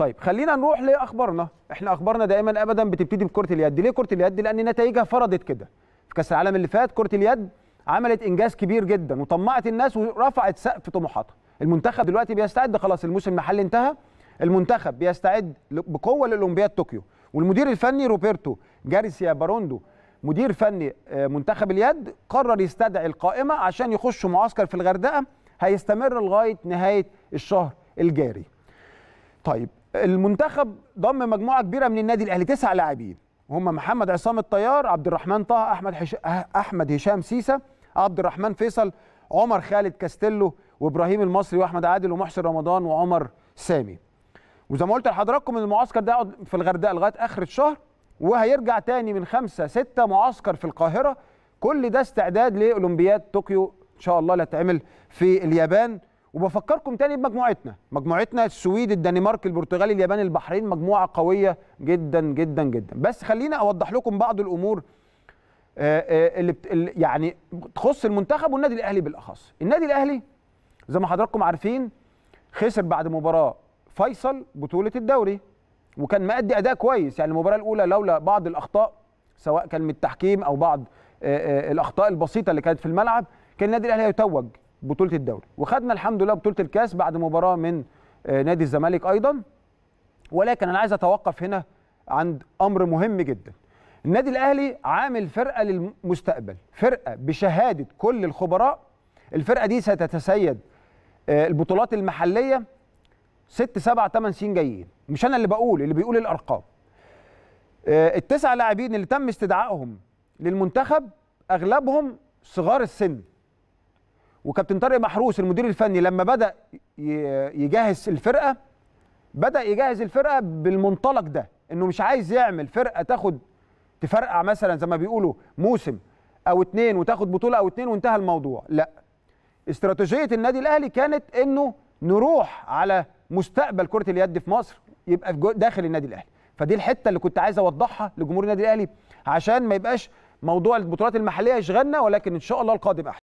طيب خلينا نروح لاخبارنا احنا اخبارنا دائما ابدا بتبتدي بكره اليد ليه كره اليد لان نتائجها فرضت كده في كاس العالم اللي فات كره اليد عملت انجاز كبير جدا وطمعت الناس ورفعت سقف طموحاتها المنتخب دلوقتي بيستعد خلاص الموسم المحلي انتهى المنتخب بيستعد بقوه للاولمبياد طوكيو والمدير الفني روبرتو جارسيا باروندو مدير فني آه، منتخب اليد قرر يستدعي القائمه عشان يخشوا معسكر في الغردقه هيستمر لغايه نهايه الشهر الجاري طيب المنتخب ضم مجموعه كبيره من النادي الاهلي تسع لاعبين هم محمد عصام الطيار عبد الرحمن طه احمد حش... أه، احمد هشام سيسه عبد الرحمن فيصل عمر خالد كاستيلو وابراهيم المصري واحمد عادل ومحسن رمضان وعمر سامي وزي ما قلت لحضراتكم ان المعسكر ده في الغردقه لغايه اخر الشهر وهيرجع تاني من خمسة ستة معسكر في القاهرة كل ده استعداد لأولمبياد طوكيو إن شاء الله اللي هتعمل في اليابان وبفكركم تاني بمجموعتنا مجموعتنا السويد الدنمارك البرتغال اليابان البحرين مجموعه قويه جدا جدا جدا بس خلينا اوضح لكم بعض الامور آه، آه، اللي بت... يعني تخص المنتخب والنادي الاهلي بالاخص النادي الاهلي زي ما حضراتكم عارفين خسر بعد مباراه فيصل بطوله الدوري وكان مادي اداء كويس يعني المباراه الاولى لولا بعض الاخطاء سواء كان من التحكيم او بعض آه، الاخطاء البسيطه اللي كانت في الملعب كان النادي الاهلي هيتوج بطوله الدوري وخدنا الحمد لله بطوله الكاس بعد مباراه من آه، نادي الزمالك ايضا ولكن انا عايز اتوقف هنا عند امر مهم جدا النادي الاهلي عامل فرقه للمستقبل فرقه بشهاده كل الخبراء الفرقه دي ستتسيد آه، البطولات المحليه ست سبع ثمان سنين جايين مش انا اللي بقول اللي بيقول الارقام آه، التسع لاعبين اللي تم استدعائهم للمنتخب اغلبهم صغار السن وكابتن طارق محروس المدير الفني لما بدا يجهز الفرقه بدا يجهز الفرقه بالمنطلق ده انه مش عايز يعمل فرقه تاخد تفرقع مثلا زي ما بيقولوا موسم او اتنين وتاخد بطوله او اتنين وانتهى الموضوع لا استراتيجيه النادي الاهلي كانت انه نروح على مستقبل كره اليد في مصر يبقى في داخل النادي الاهلي فدي الحته اللي كنت عايز اوضحها لجمهور النادي الاهلي عشان ما يبقاش موضوع البطولات المحليه يشغلنا ولكن ان شاء الله القادم احسن